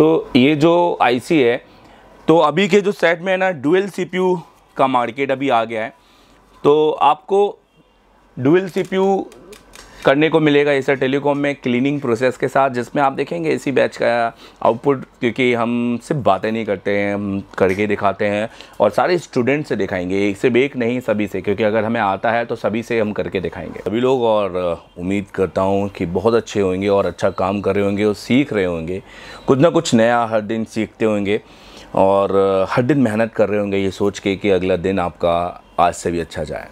तो ये जो आईसी है तो अभी के जो सेट में है ना डुअल सीपीयू का मार्केट अभी आ गया है तो आपको डुअल सीपीयू करने को मिलेगा एसर टेलीकॉम में क्लीनिंग प्रोसेस के साथ जिसमें आप देखेंगे इसी बैच का आउटपुट क्योंकि हम सिर्फ बातें नहीं करते हैं हम करके दिखाते हैं और सारे स्टूडेंट से दिखाएंगे एक सिर्फ एक नहीं सभी से क्योंकि अगर हमें आता है तो सभी से हम करके दिखाएंगे सभी लोग और उम्मीद करता हूँ कि बहुत अच्छे होंगे और अच्छा काम कर रहे होंगे और सीख रहे होंगे कुछ ना कुछ नया हर दिन सीखते होंगे और हर दिन मेहनत कर रहे होंगे ये सोच के कि अगला दिन आपका आज से भी अच्छा जाए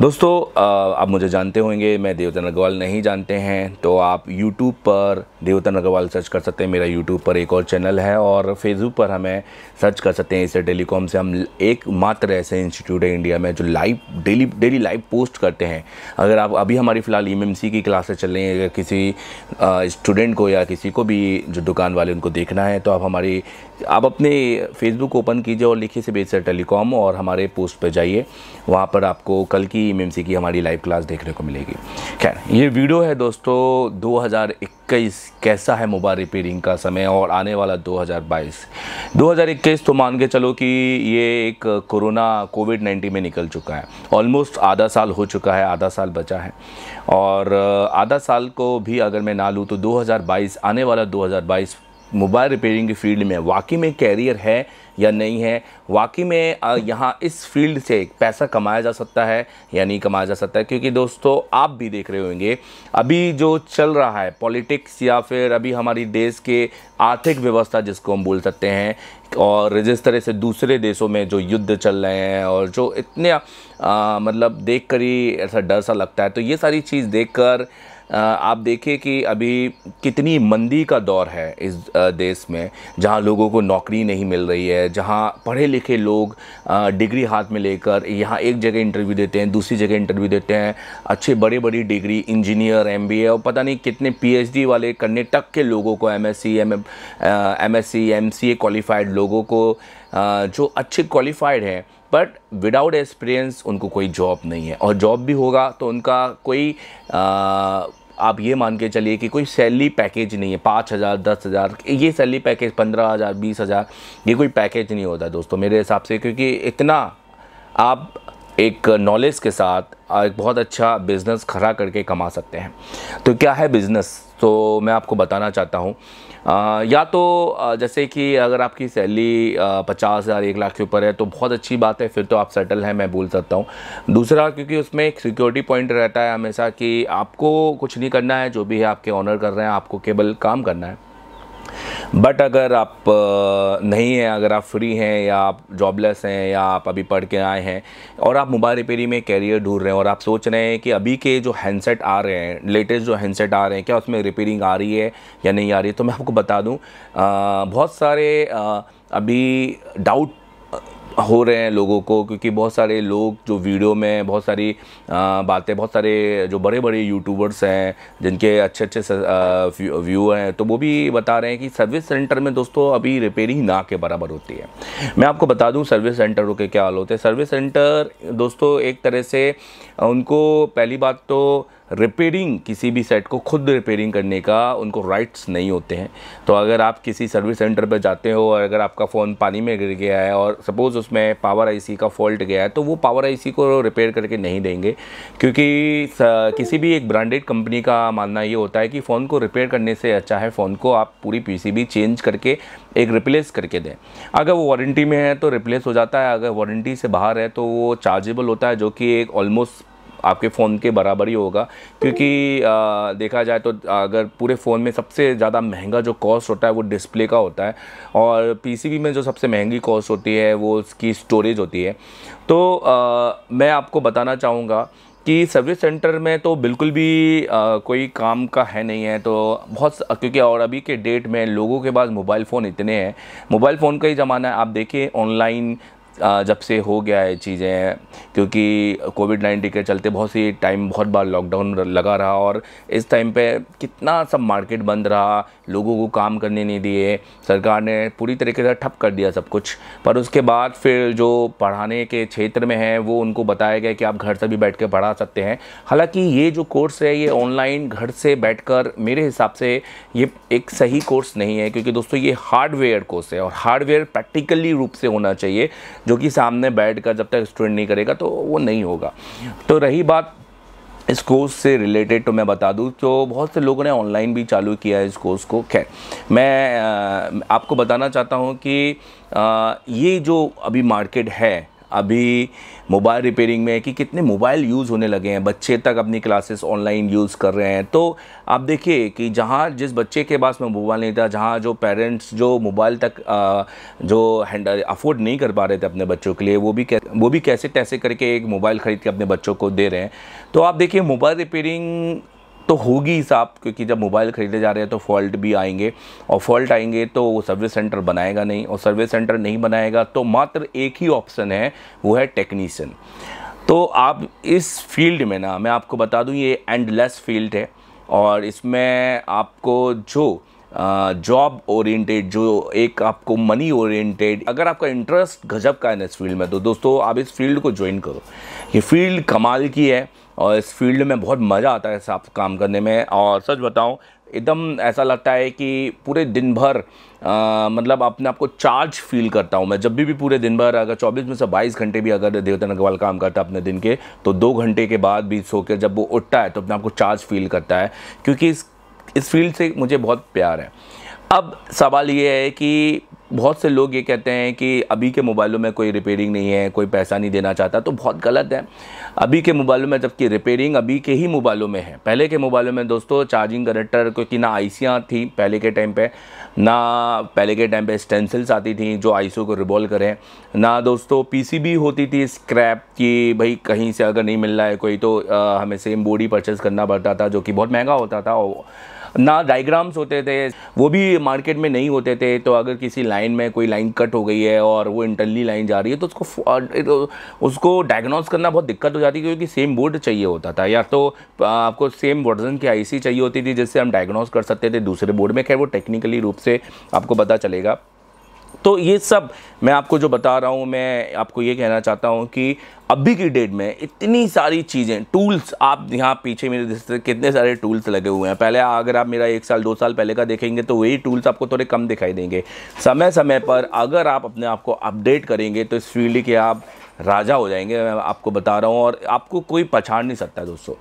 दोस्तों आप मुझे जानते होंगे मैं देवतन अग्रवाल नहीं जानते हैं तो आप यूट्यूब पर देवतन अग्रवाल सर्च कर सकते हैं मेरा यूट्यूब पर एक और चैनल है और फेसबुक पर हमें सर्च कर सकते हैं इसे टेलीकॉम से हम एक मात्र ऐसे इंस्टीट्यूट है इंडिया में जो live daily daily live post करते हैं अगर आप अभी हमारी फ़िलहाल ई e की क्लासेस चल रही हैं अगर किसी स्टूडेंट को या किसी को भी जो दुकान वाले उनको देखना है तो आप हमारी आप अपने फेसबुक ओपन कीजिए और लिखिए से बेचर टेलीकॉम और हमारे पोस्ट पर जाइए वहाँ पर आपको कल की एम की हमारी लाइव क्लास देखने को मिलेगी खैर ये वीडियो है दोस्तों 2021 कैसा है मोबाइल रिपेयरिंग का समय और आने वाला 2022 2021 तो मान के चलो कि ये एक कोरोना कोविड 19 में निकल चुका है ऑलमोस्ट आधा साल हो चुका है आधा साल बचा है और आधा साल को भी अगर मैं ना लूँ तो 2022 आने वाला 2022 मोबाइल रिपेयरिंग की फील्ड में वाकई में कैरियर है या नहीं है वाकई में यहाँ इस फील्ड से पैसा कमाया जा सकता है या नहीं कमाया जा सकता है क्योंकि दोस्तों आप भी देख रहे होंगे अभी जो चल रहा है पॉलिटिक्स या फिर अभी हमारी देश के आर्थिक व्यवस्था जिसको हम बोल सकते हैं और जिस तरह से दूसरे देशों में जो युद्ध चल रहे हैं और जो इतने आ, मतलब देख कर ही ऐसा डर सा लगता है तो ये सारी चीज़ देख कर आप देखें कि अभी कितनी मंदी का दौर है इस देश में जहाँ लोगों को नौकरी नहीं मिल रही है जहाँ पढ़े लिखे लोग डिग्री हाथ में लेकर यहाँ एक जगह इंटरव्यू देते हैं दूसरी जगह इंटरव्यू देते हैं अच्छे बड़े बड़ी डिग्री इंजीनियर एम और पता नहीं कितने पी वाले करने तक के लोगों को M S C M M S C M C A qualified लोगों को जो अच्छे क्वालिफाइड हैं बट विदाउट एक्सपीरियंस उनको कोई जॉब नहीं है और जॉब भी होगा तो उनका कोई आ, आप ये मान के चलिए कि कोई सैलरी पैकेज नहीं है पाँच हज़ार दस हज़ार ये सैलरी पैकेज पंद्रह हज़ार बीस हज़ार ये कोई पैकेज नहीं होता दोस्तों मेरे हिसाब से क्योंकि इतना आप एक नॉलेज के साथ एक बहुत अच्छा बिज़नेस खड़ा करके कमा सकते हैं तो क्या है बिज़नेस तो मैं आपको बताना चाहता हूँ आ, या तो जैसे कि अगर आपकी सैलरी पचास हज़ार एक लाख के ऊपर है तो बहुत अच्छी बात है फिर तो आप सेटल हैं मैं बोल सकता हूँ दूसरा क्योंकि उसमें एक सिक्योरिटी पॉइंट रहता है हमेशा कि आपको कुछ नहीं करना है जो भी है आपके ऑनर कर रहे हैं आपको केवल काम करना है बट अगर आप नहीं हैं अगर आप फ्री हैं या आप जॉबलेस हैं या आप अभी पढ़ के आए हैं और आप मोबाइल रिपेयरिंग में कैरियर ढूंढ रहे हैं और आप सोच रहे हैं कि अभी के जो हैंडसेट आ रहे हैं लेटेस्ट जो हैंडसेट आ रहे हैं क्या उसमें रिपेयरिंग आ रही है या नहीं आ रही है तो मैं आपको बता दूँ बहुत सारे आ, अभी डाउट हो रहे हैं लोगों को क्योंकि बहुत सारे लोग जो वीडियो में बहुत सारी बातें बहुत सारे जो बड़े बड़े यूट्यूबर्स हैं जिनके अच्छे अच्छे व्यू हैं तो वो भी बता रहे हैं कि सर्विस सेंटर में दोस्तों अभी रिपेयरिंग ना के बराबर होती है मैं आपको बता दूं सर्विस सेंटरों के क्या हाल होते हैं सर्विस सेंटर दोस्तों एक तरह से उनको पहली बात तो रिपेयरिंग किसी भी सेट को खुद रिपेयरिंग करने का उनको राइट्स नहीं होते हैं तो अगर आप किसी सर्विस सेंटर पर जाते हो और अगर आपका फ़ोन पानी में गिर गया है और सपोज़ उसमें पावर आईसी का फॉल्ट गया है तो वो पावर आईसी को रिपेयर करके नहीं देंगे क्योंकि किसी भी एक ब्रांडेड कंपनी का मानना ये होता है कि फ़ोन को रिपेयर करने से अच्छा है फ़ोन को आप पूरी पी चेंज करके एक रिप्लेस करके दें अगर वो वारंटी में है तो रिप्लेस हो जाता है अगर वारंटी से बाहर है तो वो चार्जेबल होता है जो कि एक ऑलमोस्ट आपके फ़ोन के बराबर ही होगा क्योंकि आ, देखा जाए तो अगर पूरे फ़ोन में सबसे ज़्यादा महंगा जो कॉस्ट होता है वो डिस्प्ले का होता है और पीसीबी में जो सबसे महंगी कॉस्ट होती है वो उसकी स्टोरेज होती है तो आ, मैं आपको बताना चाहूँगा कि सर्विस सेंटर में तो बिल्कुल भी आ, कोई काम का है नहीं है तो बहुत क्योंकि और अभी के डेट में लोगों के पास मोबाइल फ़ोन इतने हैं मोबाइल फ़ोन का ही ज़माना है आप देखिए ऑनलाइन जब से हो गया है चीज़ें क्योंकि कोविड नाइन्टीन के चलते बहुत सी टाइम बहुत बार लॉकडाउन लगा रहा और इस टाइम पे कितना सब मार्केट बंद रहा लोगों को काम करने नहीं दिए सरकार ने पूरी तरीके से ठप कर दिया सब कुछ पर उसके बाद फिर जो पढ़ाने के क्षेत्र में है वो उनको बताया गया कि आप घर से भी बैठ कर पढ़ा सकते हैं हालाँकि ये जो कोर्स है ये ऑनलाइन घर से बैठ कर मेरे हिसाब से ये एक सही कोर्स नहीं है क्योंकि दोस्तों ये हार्डवेयर कोर्स है और हार्डवेयर प्रैक्टिकली रूप से होना चाहिए जो कि सामने बैठ कर जब तक स्टूडेंट नहीं करेगा तो वो नहीं होगा तो रही बात इस कोर्स से रिलेटेड तो मैं बता दूं तो बहुत से लोगों ने ऑनलाइन भी चालू किया है इस कोर्स को खैर मैं आपको बताना चाहता हूं कि ये जो अभी मार्केट है अभी मोबाइल रिपेयरिंग में है कि कितने मोबाइल यूज़ होने लगे हैं बच्चे तक अपनी क्लासेस ऑनलाइन यूज़ कर रहे हैं तो आप देखिए कि जहाँ जिस बच्चे के पास में मोबाइल नहीं था जहाँ जो पेरेंट्स जो मोबाइल तक जो हैंडल अफोर्ड नहीं कर पा रहे थे अपने बच्चों के लिए वो भी कै, वो भी कैसे तैसे करके एक मोबाइल ख़रीद के अपने बच्चों को दे रहे हैं तो आप देखिए मोबाइल रिपेयरिंग तो होगी ही क्योंकि जब मोबाइल ख़रीदे जा रहे हैं तो फॉल्ट भी आएंगे और फॉल्ट आएंगे तो वो सर्विस सेंटर बनाएगा नहीं और सर्विस सेंटर नहीं बनाएगा तो मात्र एक ही ऑप्शन है वो है टेक्नीशियन तो आप इस फील्ड में ना मैं आपको बता दूं ये एंडलेस फील्ड है और इसमें आपको जो जॉब ओरिएंटेड जो एक आपको मनी ओरिएंटेड अगर आपका इंटरेस्ट गजब का है ना इस फील्ड में तो दोस्तों आप इस फील्ड को ज्वाइन करो ये फील्ड कमाल की है और इस फील्ड में बहुत मज़ा आता है साफ काम करने में और सच बताऊँ एकदम ऐसा लगता है कि पूरे दिन भर आ, मतलब अपने आप को चार्ज फील करता हूँ मैं जब भी भी पूरे दिन भर अगर 24 में से 22 घंटे भी अगर देवता अग्रवाल काम करता है अपने दिन के तो दो घंटे के बाद भी सो के जब वो उठता है तो अपने आप को चार्ज फील करता है क्योंकि इस इस फील्ड से मुझे बहुत प्यार है अब सवाल ये है कि बहुत से लोग ये कहते हैं कि अभी के मोबाइलों में कोई रिपेयरिंग नहीं है कोई पैसा नहीं देना चाहता तो बहुत गलत है अभी के मोबाइलों में जबकि रिपेयरिंग अभी के ही मोबाइलों में है पहले के मोबाइलों में दोस्तों चार्जिंग कनेक्टर क्योंकि ना आईसियाँ थी पहले के टाइम पे ना पहले के टाइम पे स्टेंसिल्स आती थी जो आईसो को रिवॉल्व करें ना दोस्तों पीसीबी होती थी स्क्रैप की भाई कहीं से अगर नहीं मिल रहा है कोई तो आ, हमें सेम बोर्ड ही परचेज़ करना पड़ता था जो कि बहुत महंगा होता था और ना डायग्राम्स होते थे वो भी मार्केट में नहीं होते थे तो अगर किसी लाइन में कोई लाइन कट हो गई है और वो इंटरली लाइन जा रही है तो उसको तो उसको डायग्नोस करना बहुत दिक्कत हो जाती क्योंकि सेम बोर्ड चाहिए होता था या तो आपको सेम वर्जन की आईसी चाहिए होती थी जिससे हम डायग्नोस कर सकते थे दूसरे बोर्ड में खैर वो टेक्निकली रूप से आपको पता चलेगा तो ये सब मैं आपको जो बता रहा हूँ मैं आपको ये कहना चाहता हूँ कि अभी की डेट में इतनी सारी चीज़ें टूल्स आप यहाँ पीछे मेरे जिस कितने सारे टूल्स लगे हुए हैं पहले अगर आप मेरा एक साल दो साल पहले का देखेंगे तो वही टूल्स आपको थोड़े कम दिखाई देंगे समय समय पर अगर आप अपने आप को अपडेट करेंगे तो इस फील्ड के आप राजा हो जाएंगे मैं आपको बता रहा हूँ और आपको कोई पछाड़ नहीं सकता दोस्तों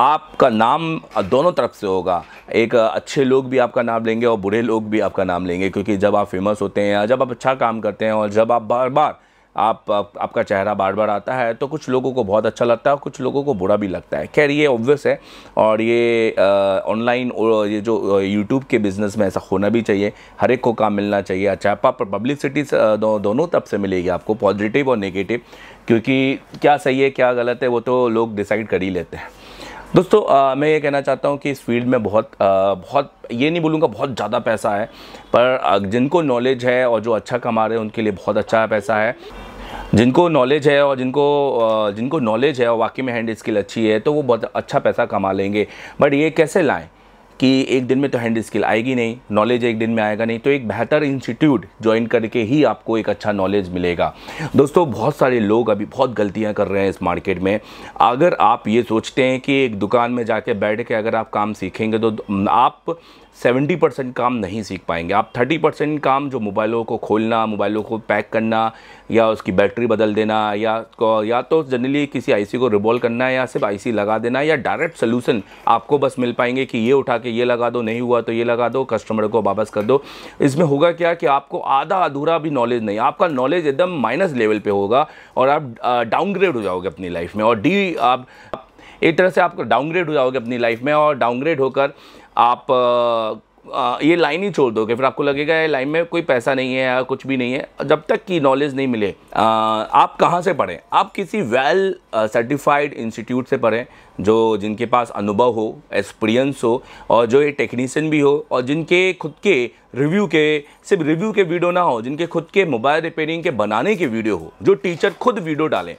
आपका नाम दोनों तरफ से होगा एक अच्छे लोग भी आपका नाम लेंगे और बुरे लोग भी आपका नाम लेंगे क्योंकि जब आप फेमस होते हैं जब आप अच्छा काम करते हैं और जब आप बार बार आप, आप आपका चेहरा बार बार आता है तो कुछ लोगों को बहुत अच्छा लगता है और कुछ लोगों को बुरा भी लगता है खैर ये ऑब्वियस है और ये ऑनलाइन ये जो यूट्यूब के बिज़नेस में ऐसा होना भी चाहिए हर एक को काम मिलना चाहिए अच्छा पब्लिसिटी दो, दोनों तब से मिलेगी आपको पॉजिटिव और नेगेटिव क्योंकि क्या सही है क्या गलत है वो तो लोग डिसाइड कर ही लेते हैं दोस्तों आ, मैं ये कहना चाहता हूँ कि इस फील्ड में बहुत आ, बहुत ये नहीं बोलूँगा बहुत ज़्यादा पैसा है पर जिनको नॉलेज है और जो अच्छा कमा रहे हैं उनके लिए बहुत अच्छा पैसा है जिनको नॉलेज है और जिनको जिनको नॉलेज है और वाकई में हैंड स्किल अच्छी है तो वो बहुत अच्छा पैसा कमा लेंगे बट ये कैसे लाएँ कि एक दिन में तो हैंड स्किल आएगी नहीं नॉलेज एक दिन में आएगा नहीं तो एक बेहतर इंस्टीट्यूट ज्वाइन करके ही आपको एक अच्छा नॉलेज मिलेगा दोस्तों बहुत सारे लोग अभी बहुत गलतियां कर रहे हैं इस मार्केट में अगर आप ये सोचते हैं कि एक दुकान में जाके बैठ के अगर आप काम सीखेंगे तो आप 70 परसेंट काम नहीं सीख पाएंगे आप 30 परसेंट काम जो मोबाइलों को खोलना मोबाइलों को पैक करना या उसकी बैटरी बदल देना या या तो जनरली किसी आईसी को रिबॉल करना है या सिर्फ आईसी लगा देना या डायरेक्ट सोल्यूशन आपको बस मिल पाएंगे कि ये उठा के ये लगा दो नहीं हुआ तो ये लगा दो कस्टमर को वापस कर दो इसमें होगा क्या कि आपको आधा अधूरा भी नॉलेज नहीं आपका नॉलेज एकदम माइनस लेवल पर होगा और आप डाउनग्रेड हो जाओगे अपनी लाइफ में और डी आप एक तरह से आप डाउनग्रेड हो जाओगे अपनी लाइफ में और डाउनग्रेड होकर आप ये लाइन ही छोड़ दोगे फिर आपको लगेगा ये लाइन में कोई पैसा नहीं है या कुछ भी नहीं है जब तक कि नॉलेज नहीं मिले आप कहाँ से पढ़ें आप किसी वेल सर्टिफाइड इंस्टीट्यूट से पढ़ें जो जिनके पास अनुभव हो एक्सपीरियंस हो और जो ये टेक्नीशियन भी हो और जिनके खुद के रिव्यू के सिर्फ रिव्यू के वीडियो ना हो जिनके खुद के मोबाइल रिपेयरिंग के बनाने के वीडियो हो जो टीचर खुद वीडियो डालें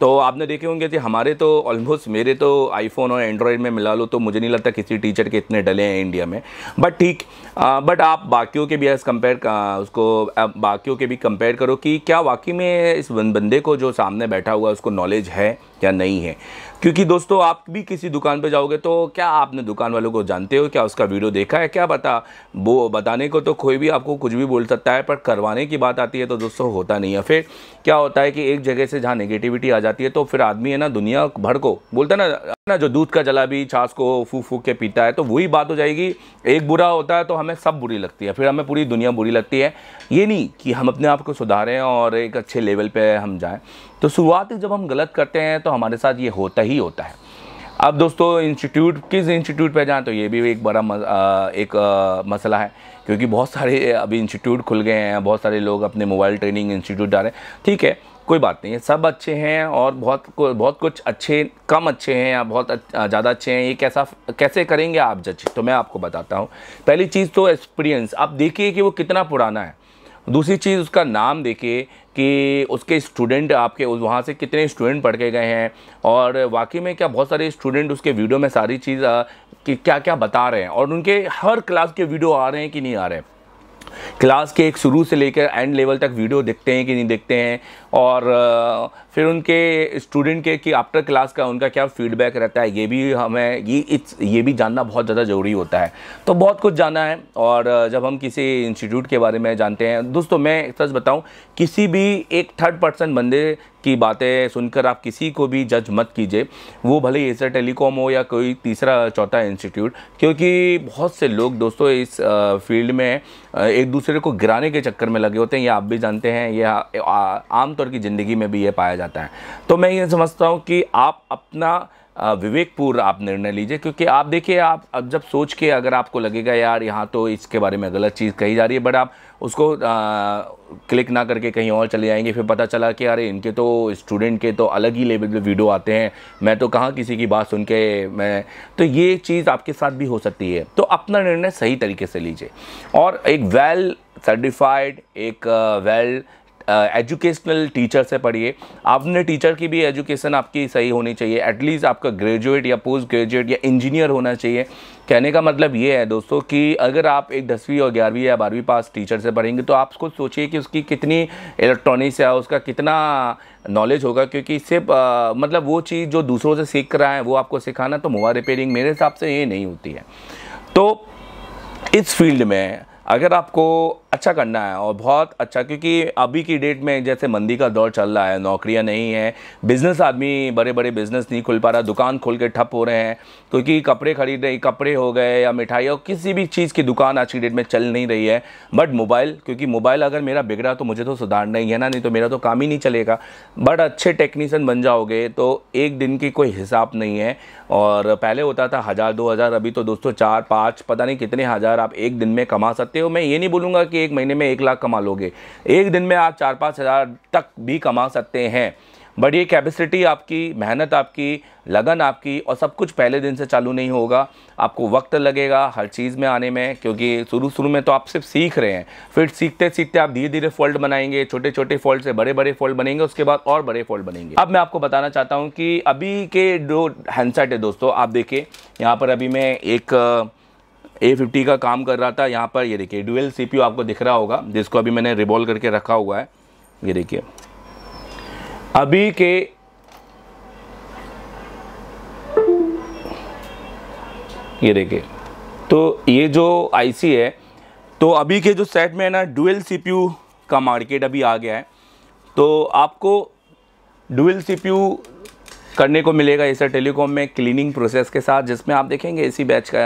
तो आपने देखे होंगे कि हमारे तो ऑलमोस्ट मेरे तो आईफोन और एंड्रॉयड में मिला लो तो मुझे नहीं लगता किसी टीचर के इतने डले हैं इंडिया में बट ठीक बट आप बाकियों के भी एज कंपेयर उसको बाकियों के भी कंपेयर करो कि क्या वाकई में इस बंदे को जो सामने बैठा हुआ है उसको नॉलेज है या नहीं है क्योंकि दोस्तों आप भी किसी दुकान पर जाओगे तो क्या आपने दुकान वालों को जानते हो क्या उसका वीडियो देखा है क्या बता वो बताने को तो कोई भी आपको कुछ भी बोल सकता है पर करवाने की बात आती है तो दोस्तों होता नहीं है फिर क्या होता है कि एक जगह से जहाँ नेगेटिविटी आ जाती है तो फिर आदमी है ना दुनिया भर को बोलता ना ना जो दूध का जलाबी छाछ को फूक फूक के पीता है तो वही बात हो जाएगी एक बुरा होता है तो हमें सब बुरी लगती है फिर हमें पूरी दुनिया बुरी लगती है ये नहीं कि हम अपने आप को सुधारें और एक अच्छे लेवल पे हम जाएं तो शुरुआत जब हम गलत करते हैं तो हमारे साथ ये होता ही होता है अब दोस्तों इंस्टीट्यूट किस इंस्टीट्यूट पर जाएँ तो ये भी एक बड़ा मस, आ, एक आ, मसला है क्योंकि बहुत सारे अभी इंस्टीट्यूट खुल गए हैं बहुत सारे लोग अपने मोबाइल ट्रेनिंग इंस्टीट्यूट डाले रहे हैं ठीक है कोई बात नहीं है सब अच्छे हैं और बहुत बहुत कुछ अच्छे कम अच्छे हैं या बहुत ज़्यादा अच्छे हैं ये कैसा कैसे करेंगे आप जज तो मैं आपको बताता हूँ पहली चीज़ तो एक्सपीरियंस आप देखिए कि वो कितना पुराना है दूसरी चीज़ उसका नाम देखिए कि उसके स्टूडेंट आपके उस वहाँ से कितने स्टूडेंट पढ़ के गए हैं और वाकई में क्या बहुत सारे स्टूडेंट उसके वीडियो में सारी चीज़ कि क्या क्या बता रहे हैं और उनके हर क्लास के वीडियो आ रहे हैं कि नहीं आ रहे हैं क्लास के एक शुरू से लेकर एंड लेवल तक वीडियो देखते हैं कि नहीं देखते हैं और फिर उनके स्टूडेंट के कि आफ्टर क्लास का उनका क्या फीडबैक रहता है ये भी हमें ये इट्स ये भी जानना बहुत ज़्यादा ज़रूरी होता है तो बहुत कुछ जाना है और जब हम किसी इंस्टीट्यूट के बारे में जानते हैं दोस्तों मैं सच बताऊँ किसी भी एक थर्ड पर्सन बंदे की बातें सुनकर आप किसी को भी जज मत कीजिए वो भले ही एसर टेलीकॉम हो या कोई तीसरा चौथा इंस्टीट्यूट क्योंकि बहुत से लोग दोस्तों इस फील्ड में एक दूसरे को गिराने के चक्कर में लगे होते हैं ये आप भी जानते हैं यह आमतौर ईश्वर की ज़िंदगी में भी ये पाया जाता है तो मैं ये समझता हूँ कि आप अपना विवेकपूर्ण आप निर्णय लीजिए क्योंकि आप देखिए आप अब जब सोच के अगर आपको लगेगा यार यहाँ तो इसके बारे में गलत चीज़ कही जा रही है बट आप उसको आ, क्लिक ना करके कहीं और चले जाएंगे फिर पता चला कि अरे इनके तो स्टूडेंट के तो अलग ही लेवल पे वीडियो आते हैं मैं तो कहाँ किसी की बात सुन के मैं तो ये चीज़ आपके साथ भी हो सकती है तो अपना निर्णय सही तरीके से लीजिए और एक वेल सर्टिफाइड एक वेल एजुकेशनल टीचर से पढ़िए आपने टीचर की भी एजुकेशन आपकी सही होनी चाहिए एटलीस्ट आपका ग्रेजुएट या पोस्ट ग्रेजुएट या इंजीनियर होना चाहिए कहने का मतलब ये है दोस्तों कि अगर आप एक दसवीं और ग्यारहवीं या बारहवीं पास टीचर से पढ़ेंगे तो आप खुद सोचिए कि उसकी कितनी इलेक्ट्रॉनिक्स है उसका कितना नॉलेज होगा क्योंकि सिर्फ मतलब वो चीज़ जो दूसरों से सीख रहा है वो आपको सिखाना तो मोबाइल रिपेयरिंग मेरे हिसाब से ये नहीं होती है तो इस फील्ड में अगर आपको अच्छा करना है और बहुत अच्छा क्योंकि अभी की डेट में जैसे मंदी का दौर चल रहा है नौकरियां नहीं है बिज़नेस आदमी बड़े बड़े बिज़नेस नहीं खुल पा रहा दुकान खोल के ठप हो रहे हैं क्योंकि कपड़े खरीद रहे कपड़े हो गए या मिठाई और किसी भी चीज़ की दुकान आज की डेट में चल नहीं रही है बट मोबाइल क्योंकि मोबाइल अगर मेरा बिगड़ा तो मुझे तो सुधारना ही है ना नहीं तो मेरा तो काम ही नहीं चलेगा बट अच्छे टेक्नीसन बन जाओगे तो एक दिन की कोई हिसाब नहीं है और पहले होता था हज़ार दो हज़ार अभी तो दोस्तों चार पाँच पता नहीं कितने हज़ार आप एक दिन में कमा सकते हो मैं ये नहीं बोलूँगा कि एक महीने में एक लाख कमा लोगे एक दिन में आप चार पाँच हज़ार तक भी कमा सकते हैं बट ये कैपेसिटी आपकी मेहनत आपकी लगन आपकी और सब कुछ पहले दिन से चालू नहीं होगा आपको वक्त लगेगा हर चीज़ में आने में क्योंकि शुरू शुरू में तो आप सिर्फ सीख रहे हैं फिर सीखते सीखते आप धीरे धीरे फॉल्ट बनाएंगे छोटे छोटे फॉल्ट से बड़े बड़े फॉल्ट बनेंगे उसके बाद और बड़े फॉल्ट बनेंगे अब मैं आपको बताना चाहता हूँ कि अभी के जो हैंडसेट है दोस्तों आप देखिए यहाँ पर अभी मैं एक ए फिफ्टी का काम कर रहा था यहाँ पर ये देखिए डुअल सीपीयू आपको दिख रहा होगा जिसको अभी मैंने रिबॉल करके रखा हुआ है ये देखिए अभी के ये देखिए तो ये जो आईसी है तो अभी के जो सेट में है ना डुअल सीपीयू का मार्केट अभी आ गया है तो आपको डुअल सीपीयू करने को मिलेगा एसर टेलीकॉम में क्लीनिंग प्रोसेस के साथ जिसमें आप देखेंगे इसी बैच का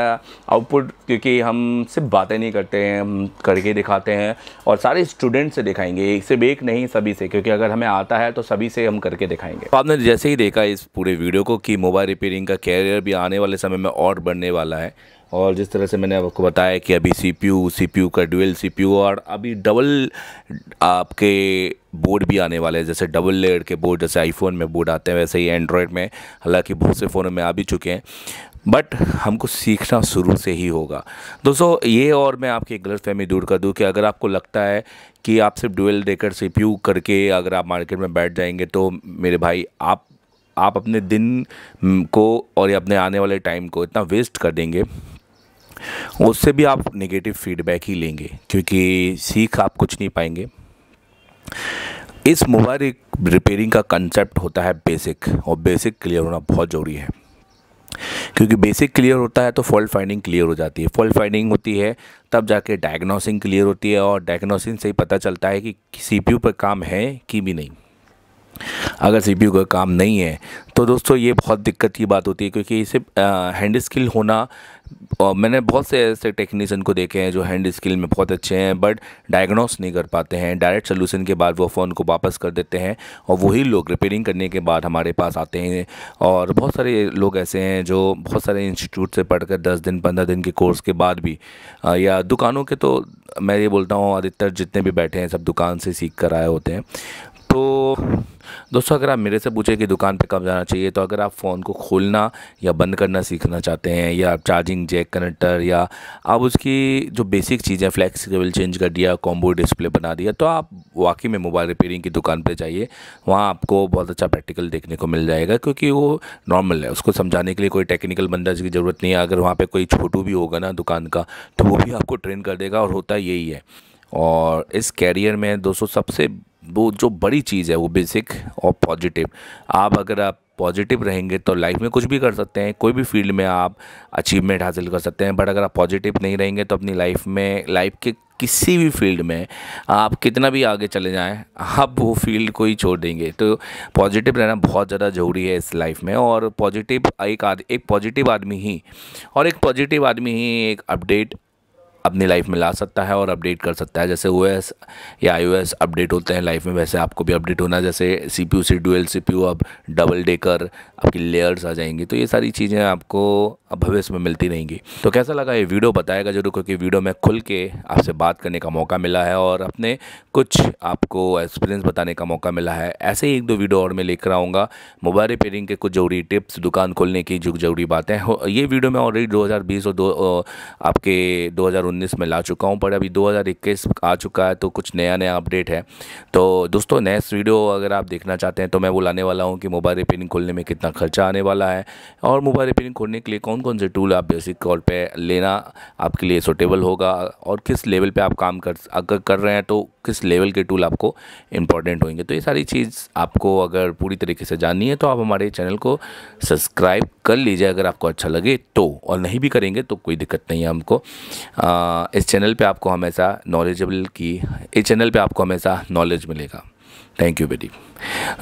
आउटपुट क्योंकि हम सिर्फ बातें नहीं करते हैं हम करके दिखाते हैं और सारे स्टूडेंट से दिखाएंगे एक सिर्फ एक नहीं सभी से क्योंकि अगर हमें आता है तो सभी से हम करके दिखाएंगे तो आपने जैसे ही देखा इस पूरे वीडियो को कि मोबाइल रिपेयरिंग का कैरियर भी आने वाले समय में और बढ़ने वाला है और जिस तरह से मैंने आपको बताया कि अभी सीपीयू सीपीयू का डुअल सीपीयू और अभी डबल आपके बोर्ड भी आने वाले हैं जैसे डबल लेयर के बोर्ड जैसे आईफोन में बोर्ड आते हैं वैसे ही एंड्रॉयड में हालांकि बहुत से फ़ोनों में आ भी चुके हैं बट हमको सीखना शुरू से ही होगा दोस्तों ये और मैं आपकी गलत फहमी दूर कर दूँ कि अगर आपको लगता है कि आप सिर्फ डुअल देकर सी करके अगर आप मार्केट में बैठ जाएंगे तो मेरे भाई आप आप अपने दिन को और अपने आने वाले टाइम को इतना वेस्ट कर देंगे उससे भी आप नेगेटिव फीडबैक ही लेंगे क्योंकि सीख आप कुछ नहीं पाएंगे इस मोबाइल रिपेयरिंग का कंसेप्ट होता है बेसिक और बेसिक क्लियर होना बहुत ज़रूरी है क्योंकि बेसिक क्लियर होता है तो फॉल्ट फाइंडिंग क्लियर हो जाती है फॉल्ट फाइंडिंग होती है तब जाके डायग्नोसिंग क्लियर होती है और डायग्नोसिंग से ही पता चलता है कि सी पर काम है कि भी नहीं अगर सी का काम नहीं है तो दोस्तों ये बहुत दिक्कत की बात होती है क्योंकि इसे हैंड स्किल होना और मैंने बहुत से ऐसे टेक्नीसन को देखे हैं जो हैंड स्किल में बहुत अच्छे हैं बट डायग्नोस नहीं कर पाते हैं डायरेक्ट सोल्यूशन के बाद वो फ़ोन को वापस कर देते हैं और वही लोग रिपेयरिंग करने के बाद हमारे पास आते हैं और बहुत सारे लोग ऐसे हैं जो बहुत सारे इंस्टीट्यूट से पढ़ कर दस दिन पंद्रह दिन के कोर्स के बाद भी या दुकानों के तो मैं ये बोलता हूँ अधिकतर जितने भी बैठे हैं सब दुकान से सीख कर आए होते हैं तो दोस्तों अगर आप मेरे से पूछे कि दुकान पे कब जाना चाहिए तो अगर आप फ़ोन को खोलना या बंद करना सीखना चाहते हैं या आप चार्जिंग जैक कनेक्टर या आप उसकी जो बेसिक चीज़ें फ्लैक्स केबल चेंज कर दिया कॉम्बो डिस्प्ले बना दिया तो आप वाकई में मोबाइल रिपेयरिंग की दुकान पर जाइए वहाँ आपको बहुत अच्छा प्रैक्टिकल देखने को मिल जाएगा क्योंकि वो नॉर्मल है उसको समझाने के लिए कोई टेक्निकल बंदाज की ज़रूरत नहीं है अगर वहाँ पर कोई छोटू भी होगा ना दुकान का तो वो भी आपको ट्रेन कर देगा और होता यही है और इस कैरियर में दोस्तों सबसे वो जो बड़ी चीज़ है वो बेसिक और पॉजिटिव आप अगर आप पॉजिटिव रहेंगे तो लाइफ में कुछ भी कर सकते हैं कोई भी फील्ड में आप अचीवमेंट हासिल कर सकते हैं बट अगर आप पॉजिटिव नहीं रहेंगे तो अपनी लाइफ में लाइफ के किसी भी फील्ड में आप कितना भी आगे चले जाएं आप वो फील्ड को ही छोड़ देंगे तो पॉजिटिव रहना बहुत ज़्यादा ज़रूरी है इस लाइफ में और पॉजिटिव एक आद एक पॉजिटिव आदमी ही और एक पॉजिटिव आदमी ही एक अपडेट अपनी लाइफ में ला सकता है और अपडेट कर सकता है जैसे ओ या आई अपडेट होते हैं लाइफ में वैसे आपको भी अपडेट होना जैसे C P C dual C P अब डबल डेकर आपकी लेयर्स आ जाएंगी तो ये सारी चीज़ें आपको भविष्य में मिलती रहेंगी तो कैसा लगा ये वीडियो बताएगा जरूर क्योंकि वीडियो में खुल के आपसे बात करने का मौका मिला है और अपने कुछ आपको एक्सपीरियंस बताने का मौका मिला है ऐसे ही एक दो वीडियो और मैं लेकर आऊँगा मोबाइल रिपेयरिंग के कुछ जरूरी टिप्स दुकान खोलने की जो जरूरी बातें ये वीडियो में ऑलरेडी दो और दो आपके दो 2019 में ला चुका हूँ पर अभी 2021 आ चुका है तो कुछ नया नया अपडेट है तो दोस्तों नेक्स्ट वीडियो अगर आप देखना चाहते हैं तो मैं वो लाने वाला हूँ कि मोबाइल रिपेयरिंग खोलने में कितना खर्चा आने वाला है और मोबाइल रिपेयरिंग खोलने के लिए कौन कौन से टूल आप बेसिक कॉल पर लेना आपके लिए सुटेबल होगा और किस लेवल पर आप काम कर अगर कर रहे हैं तो किस लेवल के टूल आपको इम्पॉर्टेंट होंगे तो ये सारी चीज़ आपको अगर पूरी तरीके से जाननी है तो आप हमारे चैनल को सब्सक्राइब कर लीजिए अगर आपको अच्छा लगे तो और नहीं भी करेंगे तो कोई दिक्कत नहीं है हमको आ, इस चैनल पे आपको हमेशा नॉलेजेबल की इस चैनल पे आपको हमेशा नॉलेज मिलेगा थैंक यू बेटी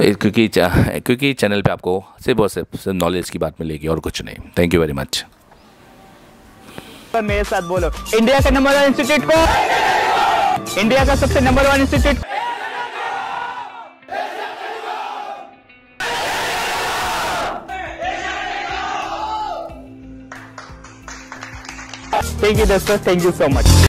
क्योंकि क्योंकि चैनल पर आपको सिर्फ और सिर्फ नॉलेज की बात मिलेगी और कुछ नहीं थैंक यू वेरी मच मेरे साथ बोलो इंडिया का नंबर इंस्टीट्यूट को इंडिया का सबसे number one institute thank you दोस्तों थैंक यू सो मच